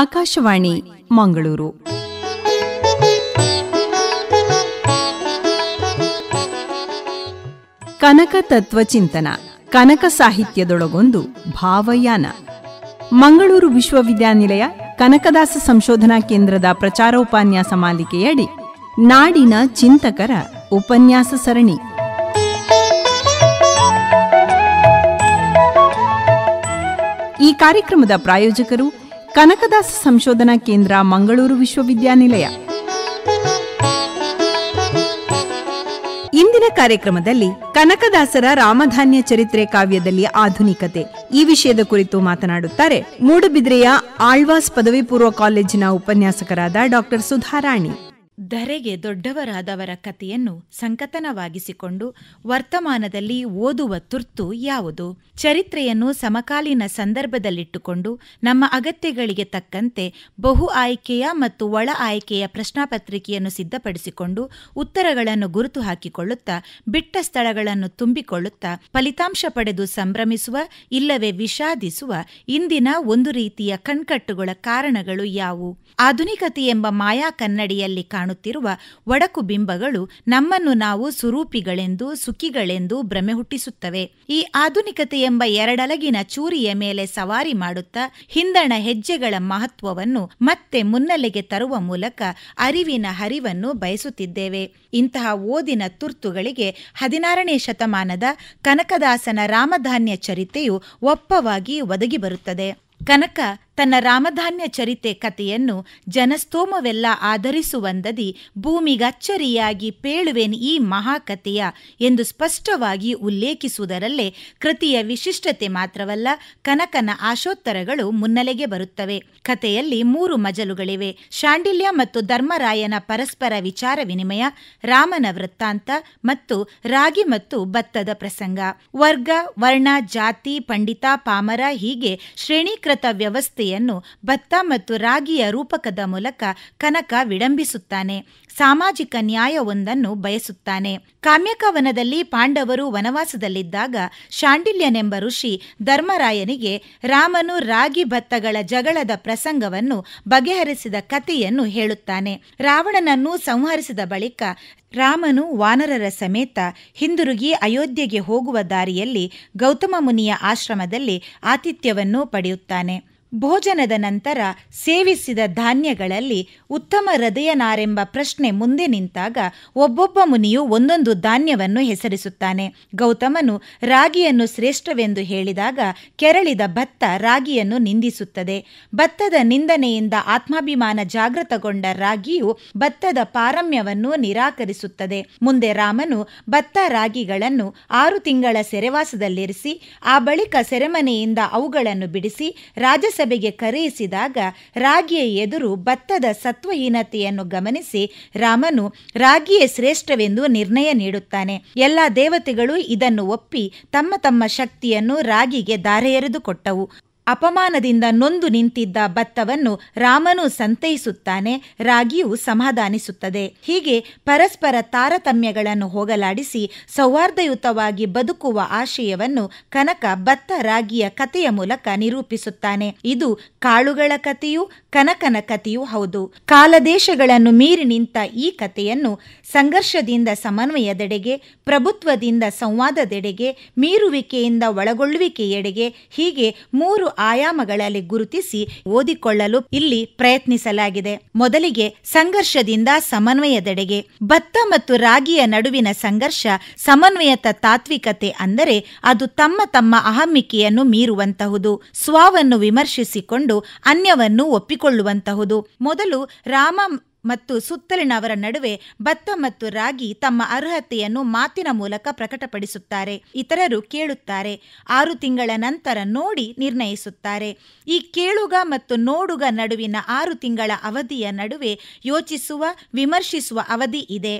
ಆಕಾಶವಾಣಿ ಮಂಗಳೂರು ಕನಕ ಚಿಂತನ ಕನಕ ಸಾಹಿತ್ಯದೊಳಗೊಂದು ಭಾವಯಾನ ಮಂಗಳೂರು ವಿಶ್ವವಿದ್ಯಾನಿಲಯ ಕನಕದಾಸ ಸಂಶೋಧನಾ ಕೇಂದ್ರದ ಪ್ರಚಾರೋಪನ್ಯಾಸ ಮಾಲಿಕೆಯಡಿ ನಾಡಿನ ಚಿಂತಕರ ಉಪನ್ಯಾಸ ಸರಣಿ ಈ ಕಾರ್ಯಕ್ರಮದ ಪ್ರಾಯೋಜಕರು ಕನಕದಾಸ ಸಂಶೋಧನಾ ಕೇಂದ್ರ ಮಂಗಳೂರು ವಿಶ್ವವಿದ್ಯಾನಿಲಯ ಇಂದಿನ ಕಾರ್ಯಕ್ರಮದಲ್ಲಿ ಕನಕದಾಸರ ರಾಮಧಾನ್ಯ ಚರಿತ್ರೆ ಕಾವ್ಯದಲ್ಲಿ ಆಧುನಿಕತೆ ಈ ವಿಷಯದ ಕುರಿತು ಮಾತನಾಡುತ್ತಾರೆ ಮೂಡುಬಿದ್ರೆಯ ಆಳ್ವಾಸ್ ಪದವಿ ಪೂರ್ವ ಕಾಲೇಜಿನ ಉಪನ್ಯಾಸಕರಾದ ಡಾಕ್ಟರ್ ಸುಧಾರಾಣಿ ಧರೆಗೆ ದೊಡ್ಡವರಾದವರ ಕಥೆಯನ್ನು ಸಂಕತನವಾಗಿಸಿಕೊಂಡು ವರ್ತಮಾನದಲ್ಲಿ ಓದುವ ತುರ್ತು ಯಾವುದು ಚರಿತ್ರೆಯನ್ನು ಸಮಕಾಲೀನ ಸಂದರ್ಭದಲ್ಲಿಟ್ಟುಕೊಂಡು ನಮ್ಮ ಅಗತ್ಯಗಳಿಗೆ ತಕ್ಕಂತೆ ಬಹು ಆಯ್ಕೆಯ ಮತ್ತು ಒಳ ಆಯ್ಕೆಯ ಪ್ರಶ್ನಾಪತ್ರಿಕೆಯನ್ನು ಸಿದ್ಧಪಡಿಸಿಕೊಂಡು ಉತ್ತರಗಳನ್ನು ಗುರುತು ಹಾಕಿಕೊಳ್ಳುತ್ತಾ ಬಿಟ್ಟ ಸ್ಥಳಗಳನ್ನು ತುಂಬಿಕೊಳ್ಳುತ್ತಾ ಫಲಿತಾಂಶ ಪಡೆದು ಸಂಭ್ರಮಿಸುವ ಇಲ್ಲವೇ ವಿಷಾದಿಸುವ ಇಂದಿನ ಒಂದು ರೀತಿಯ ಕಣ್ಕಟ್ಟುಗಳ ಕಾರಣಗಳು ಯಾವುವು ಆಧುನಿಕತೆ ಎಂಬ ಮಾಯಾ ಕನ್ನಡಿಯಲ್ಲಿ ಕಾಣ ಕಾಣುತ್ತಿರುವ ಒಡಕು ಬಿಂಬಗಳು ನಮ್ಮನ್ನು ನಾವು ಸುರೂಪಿಗಳೆಂದು ಸುಖಿಗಳೆಂದು ಭ್ರಮೆ ಹುಟ್ಟಿಸುತ್ತವೆ ಈ ಆಧುನಿಕತೆ ಎಂಬ ಎರಡಲಗಿನ ಚೂರಿಯ ಮೇಲೆ ಸವಾರಿ ಮಾಡುತ್ತಾ ಹಿಂದಣ ಹೆಜ್ಜೆಗಳ ಮಹತ್ವವನ್ನು ಮತ್ತೆ ಮುನ್ನೆಲೆಗೆ ತರುವ ಮೂಲಕ ಅರಿವಿನ ಹರಿವನ್ನು ಬಯಸುತ್ತಿದ್ದೇವೆ ಇಂತಹ ಓದಿನ ತುರ್ತುಗಳಿಗೆ ಹದಿನಾರನೇ ಶತಮಾನದ ಕನಕದಾಸನ ರಾಮಧಾನ್ಯ ಚರಿತೆಯು ಒಪ್ಪವಾಗಿ ಒದಗಿ ಬರುತ್ತದೆ ಕನಕ ತನ್ನ ರಾಮಧಾನ್ಯ ಚರಿತೆ ಕಥೆಯನ್ನು ಜನಸ್ತೋಮವೆಲ್ಲ ಆಧರಿಸುವಂದದಿ ಭೂಮಿಗಚ್ಚರಿಯಾಗಿ ಪೇಳುವೆನ್ ಈ ಮಹಾಕಥೆಯ ಎಂದು ಸ್ಪಷ್ಟವಾಗಿ ಉಲ್ಲೇಖಿಸುವುದರಲ್ಲೇ ಕೃತಿಯ ವಿಶಿಷ್ಟತೆ ಮಾತ್ರವಲ್ಲ ಕನಕನ ಆಶೋತ್ತರಗಳು ಮುನ್ನೆಲೆಗೆ ಬರುತ್ತವೆ ಕಥೆಯಲ್ಲಿ ಮೂರು ಮಜಲುಗಳಿವೆ ಶಾಂಡಿಲ್ಯ ಮತ್ತು ಧರ್ಮರಾಯನ ಪರಸ್ಪರ ವಿಚಾರ ವಿನಿಮಯ ರಾಮನ ವೃತ್ತಾಂತ ಮತ್ತು ರಾಗಿ ಮತ್ತು ಭತ್ತದ ಪ್ರಸಂಗ ವರ್ಗ ವರ್ಣ ಜಾತಿ ಪಂಡಿತ ಪಾಮರ ಹೀಗೆ ಶ್ರೇಣೀಕೃತ ವ್ಯವಸ್ಥೆ ವ್ಯವಸ್ಥೆಯನ್ನು ಭತ್ತ ಮತ್ತು ರಾಗಿಯ ರೂಪಕದ ಮೂಲಕ ಕನಕ ವಿಡಂಬಿಸುತ್ತಾನೆ ಸಾಮಾಜಿಕ ನ್ಯಾಯವೊಂದನ್ನು ಬಯಸುತ್ತಾನೆ ಕಾಮ್ಯಕವನದಲ್ಲಿ ಪಾಂಡವರು ವನವಾಸದಲ್ಲಿದ್ದಾಗ ಶಾಂಡಿಲ್ಯನೆಂಬ ಋಷಿ ಧರ್ಮರಾಯನಿಗೆ ರಾಮನು ರಾಗಿ ಭತ್ತಗಳ ಜಗಳದ ಪ್ರಸಂಗವನ್ನು ಬಗೆಹರಿಸಿದ ಕಥೆಯನ್ನು ಹೇಳುತ್ತಾನೆ ರಾವಣನನ್ನು ಸಂಹರಿಸಿದ ಬಳಿಕ ರಾಮನು ವಾನರರ ಸಮೇತ ಹಿಂದಿರುಗಿ ಅಯೋಧ್ಯೆಗೆ ಹೋಗುವ ದಾರಿಯಲ್ಲಿ ಗೌತಮ ಮುನಿಯ ಆಶ್ರಮದಲ್ಲಿ ಆತಿಥ್ಯವನ್ನು ಪಡೆಯುತ್ತಾನೆ ಭೋಜನದ ನಂತರ ಸೇವಿಸಿದ ಧಾನ್ಯಗಳಲ್ಲಿ ಉತ್ತಮ ಹೃದಯನಾರೆಂಬ ಪ್ರಶ್ನೆ ಮುಂದೆ ನಿಂತಾಗ ಒಬ್ಬೊಬ್ಬ ಮುನಿಯು ಒಂದೊಂದು ಧಾನ್ಯವನ್ನು ಹೆಸರಿಸುತ್ತಾನೆ ಗೌತಮನು ರಾಗಿಯನ್ನು ಶ್ರೇಷ್ಠವೆಂದು ಹೇಳಿದಾಗ ಕೆರಳಿದ ಭತ್ತ ರಾಗಿಯನ್ನು ನಿಂದಿಸುತ್ತದೆ ಭತ್ತದ ನಿಂದನೆಯಿಂದ ಆತ್ಮಾಭಿಮಾನ ಜಾಗೃತಗೊಂಡ ರಾಗಿಯು ಭತ್ತದ ಪಾರಮ್ಯವನ್ನು ನಿರಾಕರಿಸುತ್ತದೆ ಮುಂದೆ ರಾಮನು ಭತ್ತ ರಾಗಿಗಳನ್ನು ಆರು ತಿಂಗಳ ಸೆರೆವಾಸದಲ್ಲಿರಿಸಿ ಆ ಬಳಿಕ ಸೆರೆಮನೆಯಿಂದ ಅವುಗಳನ್ನು ಬಿಡಿಸಿ ರಾಜ ಸಭೆಗೆ ಕರೆಯಿಸಿದಾಗ ರಾಗಿಯ ಎದುರು ಭತ್ತದ ಸತ್ವಹೀನತೆಯನ್ನು ಗಮನಿಸಿ ರಾಮನು ರಾಗಿಯೇ ಶ್ರೇಷ್ಠವೆಂದು ನಿರ್ಣಯ ನೀಡುತ್ತಾನೆ ಎಲ್ಲ ದೇವತೆಗಳು ಇದನ್ನು ಒಪ್ಪಿ ತಮ್ಮ ತಮ್ಮ ಶಕ್ತಿಯನ್ನು ರಾಗಿಗೆ ದಾರೆಯೆರೆದು ಅಪಮಾನದಿಂದ ನೊಂದು ನಿಂತಿದ್ದ ಭತ್ತವನ್ನು ರಾಮನು ಸಂತೈಸುತ್ತಾನೆ ರಾಗಿಯು ಸಮಾಧಾನಿಸುತ್ತದೆ ಹೀಗೆ ಪರಸ್ಪರ ತಾರತಮ್ಯಗಳನ್ನು ಹೋಗಲಾಡಿಸಿ ಸೌಹಾರ್ದಯುತವಾಗಿ ಬದುಕುವ ಆಶಯವನ್ನು ಕನಕ ಭತ್ತ ರಾಗಿಯ ಕಥೆಯ ಮೂಲಕ ನಿರೂಪಿಸುತ್ತಾನೆ ಇದು ಕಾಳುಗಳ ಕಥೆಯೂ ಕನಕನ ಕಥೆಯೂ ಹೌದು ಕಾಲದೇಶಗಳನ್ನು ಮೀರಿ ನಿಂತ ಈ ಕಥೆಯನ್ನು ಸಂಘರ್ಷದಿಂದ ಸಮನ್ವಯದೆಡೆಗೆ ಪ್ರಭುತ್ವದಿಂದ ಸಂವಾದದೆಡೆಗೆ ಮೀರುವಿಕೆಯಿಂದ ಒಳಗೊಳ್ಳುವಿಕೆಯೆಡೆಗೆ ಹೀಗೆ ಮೂರು ಆಯಾಮಗಳಲ್ಲಿ ಗುರುತಿಸಿ ಓದಿಕೊಳ್ಳಲು ಇಲ್ಲಿ ಪ್ರಯತ್ನಿಸಲಾಗಿದೆ ಮೊದಲಿಗೆ ಸಂಘರ್ಷದಿಂದ ಸಮನ್ವಯದೆಡೆಗೆ ಭತ್ತ ಮತ್ತು ರಾಗಿಯ ನಡುವಿನ ಸಂಘರ್ಷ ಸಮನ್ವಯತ ತಾತ್ವಿಕತೆ ಅಂದರೆ ಅದು ತಮ್ಮ ತಮ್ಮ ಅಹಮ್ಮಿಕೆಯನ್ನು ಮೀರುವಂತಹುದು ಸ್ವಾವನ್ನು ವಿಮರ್ಶಿಸಿಕೊಂಡು ಅನ್ಯವನ್ನು ಒಪ್ಪಿಕೊಳ್ಳುವಂತಹುದು ಮೊದಲು ರಾಮ ಮತ್ತು ಸುತ್ತಲಿನವರ ನಡುವೆ ಭತ್ತ ಮತ್ತು ರಾಗಿ ತಮ್ಮ ಅರ್ಹತೆಯನ್ನು ಮಾತಿನ ಮೂಲಕ ಪ್ರಕಟಪಡಿಸುತ್ತಾರೆ ಇತರರು ಕೇಳುತ್ತಾರೆ ಆರು ತಿಂಗಳ ನಂತರ ನೋಡಿ ನಿರ್ಣಯಿಸುತ್ತಾರೆ ಈ ಕೇಳುಗ ಮತ್ತು ನೋಡುಗ ನಡುವಿನ ಆರು ತಿಂಗಳ ಅವಧಿಯ ನಡುವೆ ಯೋಚಿಸುವ ವಿಮರ್ಶಿಸುವ ಅವಧಿ ಇದೆ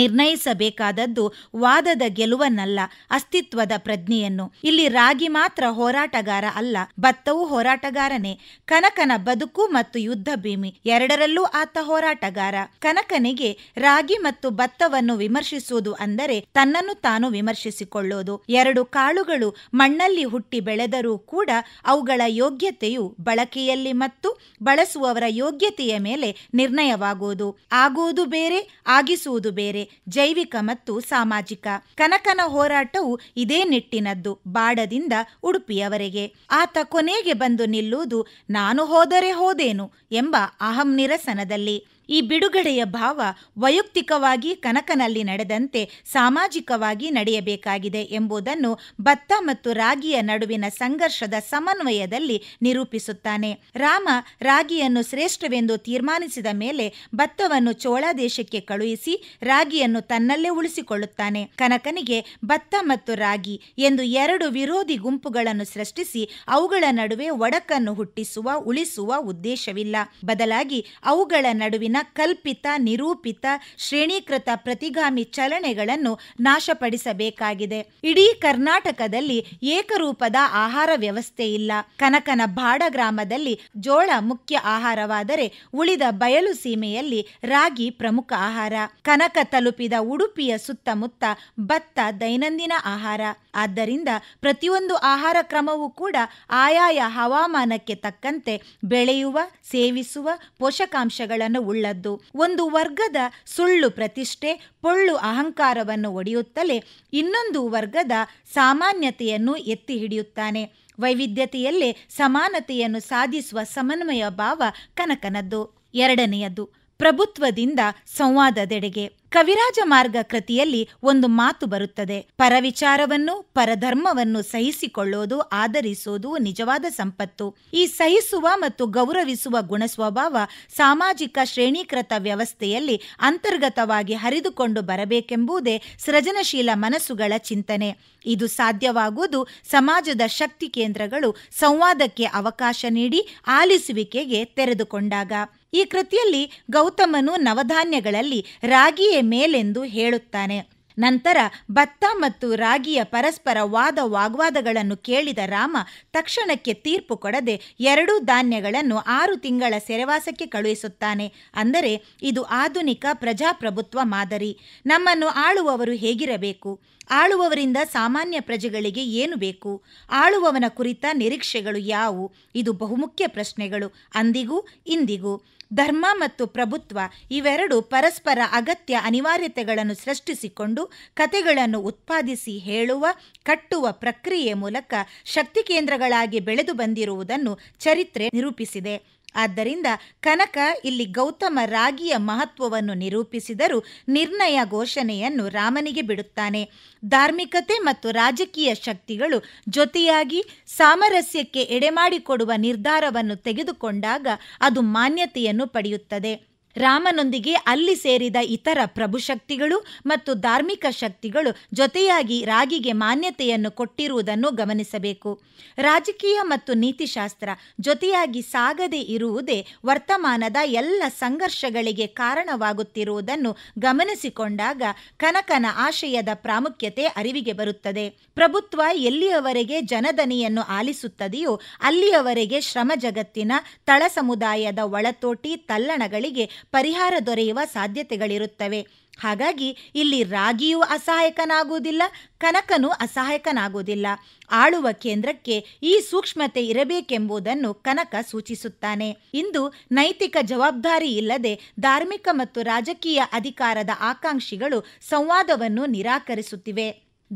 ನಿರ್ಣಯಿಸಬೇಕಾದದ್ದು ವಾದದ ಗೆಲುವನ್ನಲ್ಲ ಅಸ್ತಿತ್ವದ ಪ್ರಜ್ಞೆಯನ್ನು ಇಲ್ಲಿ ರಾಗಿ ಮಾತ್ರ ಹೋರಾಟಗಾರ ಅಲ್ಲ ಭತ್ತವೂ ಹೋರಾಟಗಾರನೇ ಕನಕನ ಬದುಕು ಮತ್ತು ಯುದ್ಧ ಭೀಮಿ ಎರಡರಲ್ಲೂ ಆತ ಹೋರಾಟಗಾರ ಕನಕನಿಗೆ ರಾಗಿ ಮತ್ತು ಭತ್ತವನ್ನು ವಿಮರ್ಶಿಸುವುದು ಅಂದರೆ ತನ್ನನ್ನು ತಾನು ವಿಮರ್ಶಿಸಿಕೊಳ್ಳೋದು ಎರಡು ಕಾಳುಗಳು ಮಣ್ಣಲ್ಲಿ ಹುಟ್ಟಿ ಬೆಳೆದರೂ ಕೂಡ ಅವುಗಳ ಯೋಗ್ಯತೆಯು ಬಳಕೆಯಲ್ಲಿ ಮತ್ತು ಬಳಸುವವರ ಯೋಗ್ಯತೆಯ ಮೇಲೆ ನಿರ್ಣಯವಾಗುವುದು ಆಗುವುದು ಬೇರೆ ಆಗಿಸುವುದು ಬೇರೆ ಜೈವಿಕ ಮತ್ತು ಸಾಮಾಜಿಕ ಕನಕನ ಹೋರಾಟವು ಇದೇ ನಿಟ್ಟಿನದ್ದು ಬಾಡದಿಂದ ಉಡುಪಿಯವರೆಗೆ ಆತ ಕೊನೆಗೆ ಬಂದು ನಿಲ್ಲುವುದು ನಾನು ಹೋದರೆ ಹೋದೇನು ಎಂಬ ಅಹಂ ನಿರಸನದಲ್ಲಿ ಈ ಬಿಡುಗಡೆಯ ಭಾವ ವೈಯಕ್ತಿಕವಾಗಿ ಕನಕನಲ್ಲಿ ನಡೆದಂತೆ ಸಾಮಾಜಿಕವಾಗಿ ನಡೆಯಬೇಕಾಗಿದೆ ಎಂಬುದನ್ನು ಭತ್ತ ಮತ್ತು ರಾಗಿಯ ನಡುವಿನ ಸಂಘರ್ಷದ ಸಮನ್ವಯದಲ್ಲಿ ನಿರೂಪಿಸುತ್ತಾನೆ ರಾಮ ರಾಗಿಯನ್ನು ಶ್ರೇಷ್ಠವೆಂದು ತೀರ್ಮಾನಿಸಿದ ಮೇಲೆ ಭತ್ತವನ್ನು ಚೋಳ ದೇಶಕ್ಕೆ ಕಳುಹಿಸಿ ರಾಗಿಯನ್ನು ತನ್ನಲ್ಲೇ ಉಳಿಸಿಕೊಳ್ಳುತ್ತಾನೆ ಕನಕನಿಗೆ ಭತ್ತ ಮತ್ತು ರಾಗಿ ಎಂದು ಎರಡು ವಿರೋಧಿ ಗುಂಪುಗಳನ್ನು ಸೃಷ್ಟಿಸಿ ಅವುಗಳ ನಡುವೆ ಒಡಕನ್ನು ಹುಟ್ಟಿಸುವ ಉಳಿಸುವ ಉದ್ದೇಶವಿಲ್ಲ ಬದಲಾಗಿ ಅವುಗಳ ನಡುವಿನ ಕಲ್ಪಿತ ನಿರೂಪಿತ ಶ್ರೇಣೀಕೃತ ಪ್ರತಿಗಾಮಿ ಚಲನೆಗಳನ್ನು ನಾಶಪಡಿಸಬೇಕಾಗಿದೆ ಇಡೀ ಕರ್ನಾಟಕದಲ್ಲಿ ಏಕರೂಪದ ಆಹಾರ ವ್ಯವಸ್ಥೆ ಇಲ್ಲ ಕನಕನ ಬಾಡ ಗ್ರಾಮದಲ್ಲಿ ಜೋಳ ಮುಖ್ಯ ಆಹಾರವಾದರೆ ಉಳಿದ ಬಯಲು ಸೀಮೆಯಲ್ಲಿ ರಾಗಿ ಪ್ರಮುಖ ಆಹಾರ ಕನಕ ತಲುಪಿದ ಉಡುಪಿಯ ಸುತ್ತಮುತ್ತ ಭತ್ತ ದೈನಂದಿನ ಆಹಾರ ಆದ್ದರಿಂದ ಪ್ರತಿಯೊಂದು ಆಹಾರ ಕ್ರಮವೂ ಕೂಡ ಆಯಾಯ ಹವಾಮಾನಕ್ಕೆ ತಕ್ಕಂತೆ ಬೆಳೆಯುವ ಸೇವಿಸುವ ಪೋಷಕಾಂಶಗಳನ್ನು ಉಳ್ಳದ್ದು ಒಂದು ವರ್ಗದ ಸುಳ್ಳು ಪ್ರತಿಷ್ಠೆ ಪೊಳ್ಳು ಅಹಂಕಾರವನ್ನು ಒಡೆಯುತ್ತಲೇ ಇನ್ನೊಂದು ವರ್ಗದ ಸಾಮಾನ್ಯತೆಯನ್ನು ಎತ್ತಿ ಹಿಡಿಯುತ್ತಾನೆ ವೈವಿಧ್ಯತೆಯಲ್ಲೇ ಸಮಾನತೆಯನ್ನು ಸಾಧಿಸುವ ಸಮನ್ವಯ ಭಾವ ಕನಕನದ್ದು ಎರಡನೆಯದು ಪ್ರಭುತ್ವದಿಂದ ಸಂವಾದದೆಡೆಗೆ ಕವಿರಾಜ ಮಾರ್ಗ ಕೃತಿಯಲ್ಲಿ ಒಂದು ಮಾತು ಬರುತ್ತದೆ ಪರವಿಚಾರವನ್ನು ಪರಧರ್ಮವನ್ನು ಸಹಿಸಿಕೊಳ್ಳೋದು ಆಧರಿಸುವುದು ನಿಜವಾದ ಸಂಪತ್ತು ಈ ಸಹಿಸುವ ಮತ್ತು ಗೌರವಿಸುವ ಗುಣ ಸ್ವಭಾವ ಸಾಮಾಜಿಕ ಶ್ರೇಣೀಕೃತ ವ್ಯವಸ್ಥೆಯಲ್ಲಿ ಅಂತರ್ಗತವಾಗಿ ಹರಿದುಕೊಂಡು ಬರಬೇಕೆಂಬುದೇ ಸೃಜನಶೀಲ ಮನಸ್ಸುಗಳ ಚಿಂತನೆ ಇದು ಸಾಧ್ಯವಾಗುವುದು ಸಮಾಜದ ಶಕ್ತಿ ಕೇಂದ್ರಗಳು ಸಂವಾದಕ್ಕೆ ಅವಕಾಶ ನೀಡಿ ಆಲಿಸುವಿಕೆಗೆ ತೆರೆದುಕೊಂಡಾಗ ಈ ಕೃತಿಯಲ್ಲಿ ಗೌತಮನು ನವಧಾನ್ಯಗಳಲ್ಲಿ ರಾಗಿ ಮೇಲೆಂದು ಹೇಳುತ್ತಾನೆ ನಂತರ ಭತ್ತ ಮತ್ತು ರಾಗಿಯ ಪರಸ್ಪರ ವಾದ ವಾಗ್ವಾದಗಳನ್ನು ಕೇಳಿದ ರಾಮ ತಕ್ಷಣಕ್ಕೆ ತೀರ್ಪು ಕೊಡದೆ ಎರಡೂ ಧಾನ್ಯಗಳನ್ನು ಆರು ತಿಂಗಳ ಸೆರೆವಾಸಕ್ಕೆ ಕಳುಹಿಸುತ್ತಾನೆ ಅಂದರೆ ಇದು ಆಧುನಿಕ ಪ್ರಜಾಪ್ರಭುತ್ವ ಮಾದರಿ ನಮ್ಮನ್ನು ಆಳುವವರು ಹೇಗಿರಬೇಕು ಆಳುವವರಿಂದ ಸಾಮಾನ್ಯ ಪ್ರಜೆಗಳಿಗೆ ಏನು ಬೇಕು ಆಳುವವನ ಕುರಿತ ನಿರೀಕ್ಷೆಗಳು ಯಾವುವು ಇದು ಬಹುಮುಖ್ಯ ಪ್ರಶ್ನೆಗಳು ಅಂದಿಗೂ ಇಂದಿಗೂ ಧರ್ಮ ಮತ್ತು ಪ್ರಭುತ್ವ ಇವೆರಡು ಪರಸ್ಪರ ಅಗತ್ಯ ಅನಿವಾರ್ಯತೆಗಳನ್ನು ಸೃಷ್ಟಿಸಿಕೊಂಡು ಕತೆಗಳನ್ನು ಉತ್ಪಾದಿಸಿ ಹೇಳುವ ಕಟ್ಟುವ ಪ್ರಕ್ರಿಯೆ ಮೂಲಕ ಶಕ್ತಿ ಕೇಂದ್ರಗಳಾಗಿ ಬೆಳೆದು ಬಂದಿರುವುದನ್ನು ಚರಿತ್ರೆ ನಿರೂಪಿಸಿದೆ ಆದ್ದರಿಂದ ಕನಕ ಇಲ್ಲಿ ಗೌತಮ ರಾಗಿಯ ಮಹತ್ವವನ್ನು ನಿರೂಪಿಸಿದರೂ ನಿರ್ಣಯ ಘೋಷಣೆಯನ್ನು ರಾಮನಿಗೆ ಬಿಡುತ್ತಾನೆ ಧಾರ್ಮಿಕತೆ ಮತ್ತು ರಾಜಕೀಯ ಶಕ್ತಿಗಳು ಜೊತೆಯಾಗಿ ಸಾಮರಸ್ಯಕ್ಕೆ ಎಡೆಮಾಡಿಕೊಡುವ ನಿರ್ಧಾರವನ್ನು ತೆಗೆದುಕೊಂಡಾಗ ಅದು ಮಾನ್ಯತೆಯನ್ನು ಪಡೆಯುತ್ತದೆ ರಾಮನೊಂದಿಗೆ ಅಲ್ಲಿ ಸೇರಿದ ಇತರ ಪ್ರಭುಶಕ್ತಿಗಳು ಮತ್ತು ಧಾರ್ಮಿಕ ಶಕ್ತಿಗಳು ಜೊತೆಯಾಗಿ ರಾಗಿಗೆ ಮಾನ್ಯತೆಯನ್ನು ಕೊಟ್ಟಿರುವುದನ್ನು ಗಮನಿಸಬೇಕು ರಾಜಕೀಯ ಮತ್ತು ನೀತಿಶಾಸ್ತ್ರ ಜೊತೆಯಾಗಿ ಸಾಗದೇ ಇರುವುದೇ ವರ್ತಮಾನದ ಎಲ್ಲ ಸಂಘರ್ಷಗಳಿಗೆ ಕಾರಣವಾಗುತ್ತಿರುವುದನ್ನು ಗಮನಿಸಿಕೊಂಡಾಗ ಕನಕನ ಆಶಯದ ಪ್ರಾಮುಖ್ಯತೆ ಅರಿವಿಗೆ ಬರುತ್ತದೆ ಪ್ರಭುತ್ವ ಎಲ್ಲಿಯವರೆಗೆ ಜನದನಿಯನ್ನು ಆಲಿಸುತ್ತದೆಯೋ ಅಲ್ಲಿಯವರೆಗೆ ಶ್ರಮ ಜಗತ್ತಿನ ತಳ ಸಮುದಾಯದ ಒಳತೋಟಿ ತಲ್ಲಣಗಳಿಗೆ ಪರಿಹಾರ ದೊರೆಯುವ ಸಾಧ್ಯತೆಗಳಿರುತ್ತವೆ ಹಾಗಾಗಿ ಇಲ್ಲಿ ರಾಗಿಯೂ ಅಸಹಾಯಕನಾಗುವುದಿಲ್ಲ ಕನಕನೂ ಅಸಹಾಯಕನಾಗುವುದಿಲ್ಲ ಆಳುವ ಕೇಂದ್ರಕ್ಕೆ ಈ ಸೂಕ್ಷ್ಮತೆ ಇರಬೇಕೆಂಬುದನ್ನು ಕನಕ ಸೂಚಿಸುತ್ತಾನೆ ಇಂದು ನೈತಿಕ ಜವಾಬ್ದಾರಿ ಇಲ್ಲದೆ ಧಾರ್ಮಿಕ ಮತ್ತು ರಾಜಕೀಯ ಅಧಿಕಾರದ ಆಕಾಂಕ್ಷಿಗಳು ಸಂವಾದವನ್ನು ನಿರಾಕರಿಸುತ್ತಿವೆ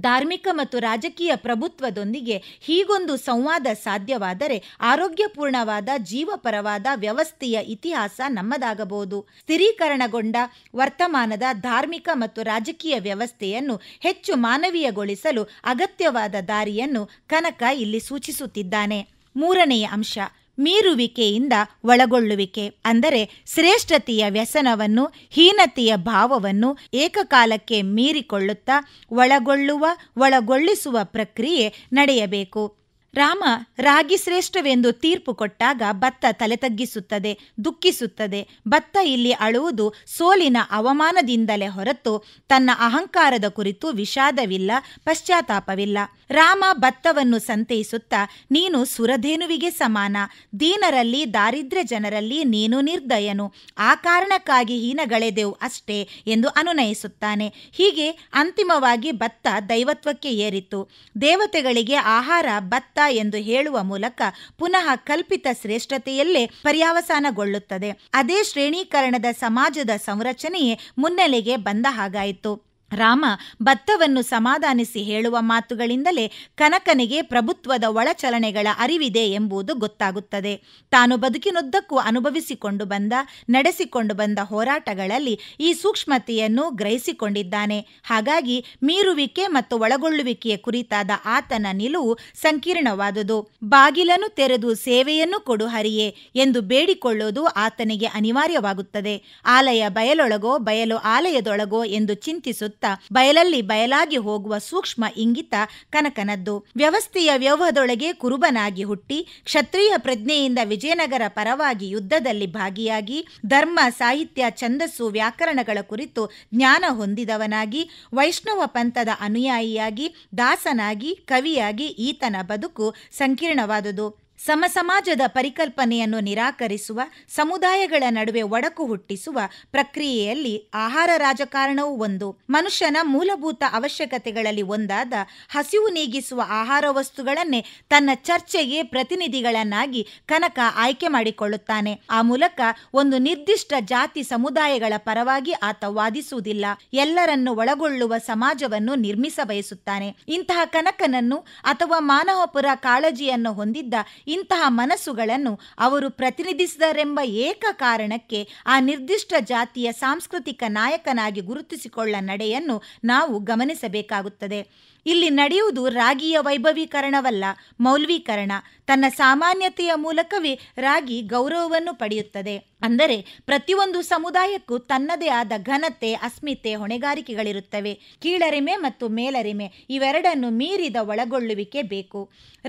ಧಾರ್ಮಿಕ ಮತ್ತು ರಾಜಕೀಯ ಪ್ರಭುತ್ವದೊಂದಿಗೆ ಹೀಗೊಂದು ಸಂವಾದ ಸಾಧ್ಯವಾದರೆ ಆರೋಗ್ಯಪೂರ್ಣವಾದ ಜೀವಪರವಾದ ವ್ಯವಸ್ಥೆಯ ಇತಿಹಾಸ ನಮ್ಮದಾಗಬಹುದು ಸ್ಥಿರೀಕರಣಗೊಂಡ ವರ್ತಮಾನದ ಧಾರ್ಮಿಕ ಮತ್ತು ರಾಜಕೀಯ ವ್ಯವಸ್ಥೆಯನ್ನು ಹೆಚ್ಚು ಮಾನವೀಯಗೊಳಿಸಲು ಅಗತ್ಯವಾದ ದಾರಿಯನ್ನು ಕನಕ ಇಲ್ಲಿ ಸೂಚಿಸುತ್ತಿದ್ದಾನೆ ಮೂರನೆಯ ಅಂಶ ಮೀರುವಿಕೆಯಿಂದ ಒಳಗೊಳ್ಳುವಿಕೆ ಅಂದರೆ ಶ್ರೇಷ್ಠತೆಯ ವ್ಯಸನವನ್ನು ಹೀನತೆಯ ಭಾವವನ್ನು ಏಕಕಾಲಕ್ಕೆ ಮೀರಿಕೊಳ್ಳುತ್ತಾ ಒಳಗೊಳ್ಳುವ ಒಳಗೊಳ್ಳಿಸುವ ಪ್ರಕ್ರಿಯೆ ನಡೆಯಬೇಕು ರಾಮ ರಾಗಿ ಶ್ರೇಷ್ಠವೆಂದು ತೀರ್ಪು ಕೊಟ್ಟಾಗ ಭತ್ತ ತಲೆ ತಗ್ಗಿಸುತ್ತದೆ ದುಃಖಿಸುತ್ತದೆ ಭತ್ತ ಇಲ್ಲಿ ಅಳುವುದು ಸೋಲಿನ ಅವಮಾನದಿಂದಲೇ ಹೊರತು ತನ್ನ ಅಹಂಕಾರದ ಕುರಿತು ವಿಷಾದವಿಲ್ಲ ಪಶ್ಚಾತ್ತಾಪವಿಲ್ಲ ರಾಮ ಭತ್ತವನ್ನು ಸಂತೈಸುತ್ತಾ ನೀನು ಸುರಧೇನುವಿಗೆ ಸಮಾನ ದೀನರಲ್ಲಿ ದಾರಿದ್ರ್ಯ ಜನರಲ್ಲಿ ನೀನು ನಿರ್ದಯನು ಆ ಕಾರಣಕ್ಕಾಗಿ ಹೀನಗಳೆದೆವು ಅಷ್ಟೇ ಎಂದು ಅನುನಯಿಸುತ್ತಾನೆ ಹೀಗೆ ಅಂತಿಮವಾಗಿ ಭತ್ತ ದೈವತ್ವಕ್ಕೆ ಏರಿತು ದೇವತೆಗಳಿಗೆ ಆಹಾರ ಭತ್ತ ಎಂದು ಹೇಳುವ ಮೂಲಕ ಪುನಃ ಕಲ್ಪಿತ ಶ್ರೇಷ್ಠತೆಯಲ್ಲೇ ಪರ್ಯಾವಸಾನಗೊಳ್ಳುತ್ತದೆ ಅದೇ ಶ್ರೇಣೀಕರಣದ ಸಮಾಜದ ಸಂರಚನೆಯೇ ಮುನ್ನೆಲೆಗೆ ಬಂದ ಹಾಗಾಯಿತು ರಾಮ ಭತ್ತವನ್ನು ಸಮಾಧಾನಿಸಿ ಹೇಳುವ ಮಾತುಗಳಿಂದಲೇ ಕನಕನಿಗೆ ಪ್ರಭುತ್ವದ ಒಳಚಲನೆಗಳ ಅರಿವಿದೆ ಎಂಬುದು ಗೊತ್ತಾಗುತ್ತದೆ ತಾನು ಬದುಕಿನುದ್ದಕ್ಕೂ ಅನುಭವಿಸಿಕೊಂಡು ಬಂದ ನಡೆಸಿಕೊಂಡು ಬಂದ ಹೋರಾಟಗಳಲ್ಲಿ ಈ ಸೂಕ್ಷ್ಮತೆಯನ್ನು ಗ್ರಹಿಸಿಕೊಂಡಿದ್ದಾನೆ ಹಾಗಾಗಿ ಮೀರುವಿಕೆ ಮತ್ತು ಒಳಗೊಳ್ಳುವಿಕೆಯ ಕುರಿತಾದ ಆತನ ನಿಲುವು ಸಂಕೀರ್ಣವಾದುದು ಬಾಗಿಲನ್ನು ತೆರೆದು ಸೇವೆಯನ್ನು ಕೊಡು ಹರಿಯೇ ಎಂದು ಬೇಡಿಕೊಳ್ಳುವುದು ಆತನಿಗೆ ಅನಿವಾರ್ಯವಾಗುತ್ತದೆ ಆಲಯ ಬಯಲೊಳಗೋ ಬಯಲು ಆಲಯದೊಳಗೋ ಎಂದು ಚಿಂತಿಸುತ್ತ ಬಯಲಲ್ಲಿ ಬಯಲಾಗಿ ಹೋಗುವ ಸೂಕ್ಷ್ಮ ಇಂಗಿತ ಕನಕನದ್ದು ವ್ಯವಸ್ಥೆಯ ವ್ಯೂಹದೊಳಗೆ ಕುರುಬನಾಗಿ ಹುಟ್ಟಿ ಕ್ಷತ್ರಿಯ ಪ್ರಜ್ಞೆಯಿಂದ ವಿಜಯನಗರ ಪರವಾಗಿ ಯುದ್ಧದಲ್ಲಿ ಭಾಗಿಯಾಗಿ ಧರ್ಮ ಸಾಹಿತ್ಯ ಛಂದಸ್ಸು ವ್ಯಾಕರಣಗಳ ಕುರಿತು ಜ್ಞಾನ ಹೊಂದಿದವನಾಗಿ ವೈಷ್ಣವ ಪಂಥದ ಅನುಯಾಯಿಯಾಗಿ ದಾಸನಾಗಿ ಕವಿಯಾಗಿ ಈತನ ಬದುಕು ಸಂಕೀರ್ಣವಾದುದು ಸಮಸಮಾಜದ ಪರಿಕಲ್ಪನೆಯನ್ನು ನಿರಾಕರಿಸುವ ಸಮುದಾಯಗಳ ನಡುವೆ ಒಡಕು ಹುಟ್ಟಿಸುವ ಪ್ರಕ್ರಿಯೆಯಲ್ಲಿ ಆಹಾರ ರಾಜಕಾರಣವೂ ಒಂದು ಮನುಷ್ಯನ ಮೂಲಭೂತ ಅವಶ್ಯಕತೆಗಳಲ್ಲಿ ಒಂದಾದ ಹಸಿವು ನೀಗಿಸುವ ಆಹಾರ ವಸ್ತುಗಳನ್ನೇ ತನ್ನ ಚರ್ಚೆಗೆ ಪ್ರತಿನಿಧಿಗಳನ್ನಾಗಿ ಕನಕ ಆಯ್ಕೆ ಮಾಡಿಕೊಳ್ಳುತ್ತಾನೆ ಆ ಮೂಲಕ ಒಂದು ನಿರ್ದಿಷ್ಟ ಜಾತಿ ಸಮುದಾಯಗಳ ಪರವಾಗಿ ಆತ ವಾದಿಸುವುದಿಲ್ಲ ಎಲ್ಲರನ್ನು ಒಳಗೊಳ್ಳುವ ಸಮಾಜವನ್ನು ನಿರ್ಮಿಸಬಯಸುತ್ತಾನೆ ಇಂತಹ ಕನಕನನ್ನು ಅಥವಾ ಮಾನವಪುರ ಕಾಳಜಿಯನ್ನು ಹೊಂದಿದ್ದ ಇಂತಹ ಮನಸ್ಸುಗಳನ್ನು ಅವರು ಪ್ರತಿನಿಧಿಸಿದರೆಂಬ ಏಕ ಕಾರಣಕ್ಕೆ ಆ ನಿರ್ದಿಷ್ಟ ಜಾತಿಯ ಸಾಂಸ್ಕೃತಿಕ ನಾಯಕನಾಗಿ ಗುರುತಿಸಿಕೊಳ್ಳ ನಡೆಯನ್ನು ನಾವು ಗಮನಿಸಬೇಕಾಗುತ್ತದೆ ಇಲ್ಲಿ ನಡೆಯುವುದು ರಾಗಿಯ ವೈಭವೀಕರಣವಲ್ಲ ಮೌಲ್ವೀಕರಣ ತನ್ನ ಸಾಮಾನ್ಯತೆಯ ಮೂಲಕವೇ ರಾಗಿ ಗೌರವವನ್ನು ಪಡೆಯುತ್ತದೆ ಅಂದರೆ ಪ್ರತಿಯೊಂದು ಸಮುದಾಯಕ್ಕೂ ತನ್ನದೇ ಆದ ಘನತೆ ಅಸ್ಮಿತೆ ಹೊಣೆಗಾರಿಕೆಗಳಿರುತ್ತವೆ ಕೀಳರಿಮೆ ಮತ್ತು ಮೇಲರಿಮೆ ಇವೆರಡನ್ನು ಮೀರಿದ ಒಳಗೊಳ್ಳುವಿಕೆ ಬೇಕು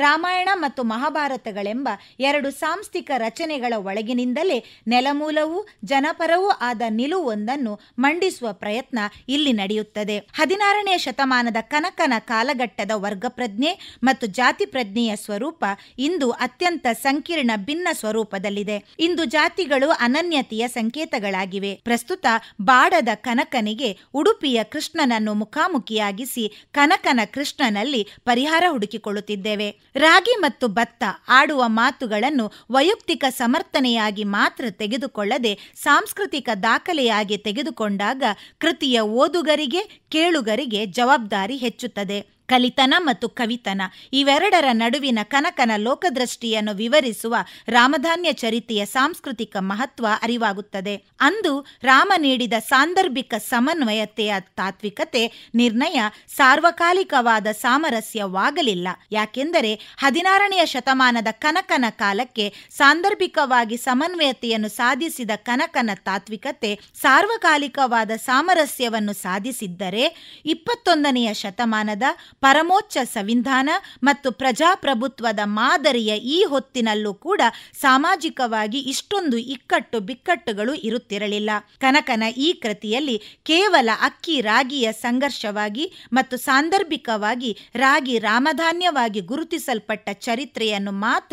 ರಾಮಾಯಣ ಮತ್ತು ಮಹಾಭಾರತಗಳೆಂಬ ಎರಡು ಸಾಂಸ್ಥಿಕ ರಚನೆಗಳ ಒಳಗಿನಿಂದಲೇ ನೆಲಮೂಲವೂ ಜನಪರವೂ ಆದ ನಿಲುವೊಂದನ್ನು ಮಂಡಿಸುವ ಪ್ರಯತ್ನ ಇಲ್ಲಿ ನಡೆಯುತ್ತದೆ ಹದಿನಾರನೇ ಶತಮಾನದ ಕನಕನ ಕಾಲಘಟ್ಟದ ವರ್ಗಪ್ರಜ್ಞೆ ಮತ್ತು ಜಾತಿ ಪ್ರಜ್ಞೆಯ ಸ್ವರೂಪ ಇಂದು ಅತ್ಯಂತ ಸಂಕೀರ್ಣ ಭಿನ್ನ ಸ್ವರೂಪದಲ್ಲಿದೆ ಇಂದು ಜಾತಿಗಳು ಅನನ್ಯತೆಯ ಸಂಕೇತಗಳಾಗಿವೆ ಪ್ರಸ್ತುತ ಬಾಡದ ಕನಕನಿಗೆ ಉಡುಪಿಯ ಕೃಷ್ಣನನ್ನು ಮುಖಾಮುಖಿಯಾಗಿಸಿ ಕನಕನ ಕೃಷ್ಣನಲ್ಲಿ ಪರಿಹಾರ ಹುಡುಕಿಕೊಳ್ಳುತ್ತಿದ್ದೇವೆ ರಾಗಿ ಮತ್ತು ಭತ್ತ ಆಡುವ ಮಾತುಗಳನ್ನು ವೈಯಕ್ತಿಕ ಸಮರ್ಥನೆಯಾಗಿ ಮಾತ್ರ ತೆಗೆದುಕೊಳ್ಳದೆ ಸಾಂಸ್ಕೃತಿಕ ದಾಖಲೆಯಾಗಿ ತೆಗೆದುಕೊಂಡಾಗ ಕೃತಿಯ ಓದುಗರಿಗೆ ಕೇಳುಗರಿಗೆ ಜವಾಬ್ದಾರಿ ಹೆಚ್ಚುತ್ತದೆ ಕಲಿತನ ಮತ್ತು ಕವಿತನ ಇವೆರಡರ ನಡುವಿನ ಕನಕನ ಲೋಕದೃಷ್ಟಿಯನ್ನು ವಿವರಿಸುವ ರಾಮಧಾನ್ಯ ಚರಿತೆಯ ಸಾಂಸ್ಕೃತಿಕ ಮಹತ್ವ ಅರಿವಾಗುತ್ತದೆ ಅಂದು ರಾಮ ನೀಡಿದ ಸಾಂದರ್ಭಿಕ ಸಮನ್ವಯತೆಯ ತಾತ್ವಿಕತೆ ನಿರ್ಣಯ ಸಾರ್ವಕಾಲಿಕವಾದ ಸಾಮರಸ್ಯವಾಗಲಿಲ್ಲ ಯಾಕೆಂದರೆ ಹದಿನಾರನೆಯ ಶತಮಾನದ ಕನಕನ ಕಾಲಕ್ಕೆ ಸಾಂದರ್ಭಿಕವಾಗಿ ಸಮನ್ವಯತೆಯನ್ನು ಸಾಧಿಸಿದ ಕನಕನ ತಾತ್ವಿಕತೆ ಸಾರ್ವಕಾಲಿಕವಾದ ಸಾಮರಸ್ಯವನ್ನು ಸಾಧಿಸಿದ್ದರೆ ಇಪ್ಪತ್ತೊಂದನೆಯ ಶತಮಾನದ ಪರಮೋಚ್ಚ ಸಂವಿಧಾನ ಮತ್ತು ಪ್ರಜಾಪ್ರಭುತ್ವದ ಮಾದರಿಯ ಈ ಹೊತ್ತಿನಲ್ಲೂ ಕೂಡ ಸಾಮಾಜಿಕವಾಗಿ ಇಷ್ಟೊಂದು ಇಕ್ಕಟ್ಟು ಬಿಕ್ಕಟ್ಟುಗಳು ಇರುತ್ತಿರಲಿಲ್ಲ ಕನಕನ ಈ ಕೃತಿಯಲ್ಲಿ ಕೇವಲ ಅಕ್ಕಿ ರಾಗಿಯ ಸಂಘರ್ಷವಾಗಿ ಮತ್ತು ಸಾಂದರ್ಭಿಕವಾಗಿ ರಾಗಿ ರಾಮಧಾನ್ಯವಾಗಿ ಗುರುತಿಸಲ್ಪಟ್ಟ ಚರಿತ್ರೆಯನ್ನು ಮಾತ್ರ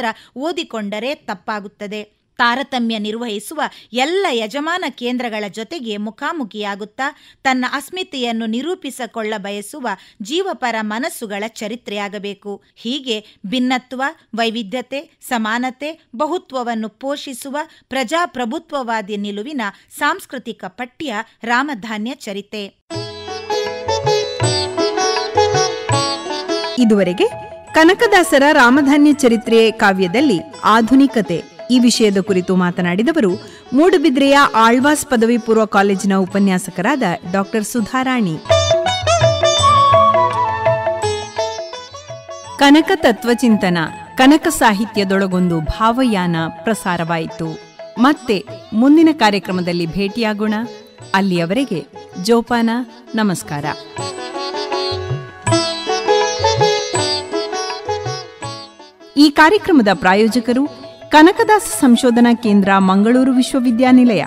ಓದಿಕೊಂಡರೆ ತಪ್ಪಾಗುತ್ತದೆ ತಾರತಮ್ಯ ನಿರ್ವಹಿಸುವ ಎಲ್ಲ ಯಜಮಾನ ಕೇಂದ್ರಗಳ ಜೊತೆಗೆ ಮುಖಾಮುಖಿಯಾಗುತ್ತಾ ತನ್ನ ಅಸ್ಮಿತೆಯನ್ನು ನಿರೂಪಿಸಿಕೊಳ್ಳ ಬಯಸುವ ಜೀವಪರ ಮನಸ್ಸುಗಳ ಚರಿತ್ರೆಯಾಗಬೇಕು ಹೀಗೆ ಭಿನ್ನತ್ವ ವೈವಿಧ್ಯತೆ ಸಮಾನತೆ ಬಹುತ್ವವನ್ನು ಪೋಷಿಸುವ ಪ್ರಜಾಪ್ರಭುತ್ವವಾದಿ ನಿಲುವಿನ ಸಾಂಸ್ಕೃತಿಕ ಪಠ್ಯ ರಾಮಧಾನ್ಯ ಚರಿತೆ ಇದುವರೆಗೆ ಕನಕದಾಸರ ರಾಮಧಾನ್ಯ ಚರಿತ್ರೆ ಕಾವ್ಯದಲ್ಲಿ ಆಧುನಿಕತೆ ಈ ವಿಷಯದ ಕುರಿತು ಮಾತನಾಡಿದವರು ಮೂಡುಬಿದ್ರೆಯ ಆಳ್ವಾಸ್ ಪದವಿ ಪೂರ್ವ ಕಾಲೇಜಿನ ಉಪನ್ಯಾಸಕರಾದ ಡಾಕ್ಟರ್ ಸುಧಾರಾಣಿ ಕನಕ ತತ್ವಚಿಂತನ ಕನಕ ಸಾಹಿತ್ಯದೊಳಗೊಂದು ಭಾವಯಾನ ಪ್ರಸಾರವಾಯಿತು ಮತ್ತೆ ಮುಂದಿನ ಕಾರ್ಯಕ್ರಮದಲ್ಲಿ ಭೇಟಿಯಾಗೋಣ ಅಲ್ಲಿಯವರೆಗೆ ಜೋಪಾನ ನಮಸ್ಕಾರ ಈ ಕಾರ್ಯಕ್ರಮದ ಪ್ರಾಯೋಜಕರು ಕನಕದಾಸ ಸಂಶೋಧನಾ ಕೇಂದ್ರ ಮಂಗಳೂರು ವಿಶ್ವವಿದ್ಯಾನಿಲಯ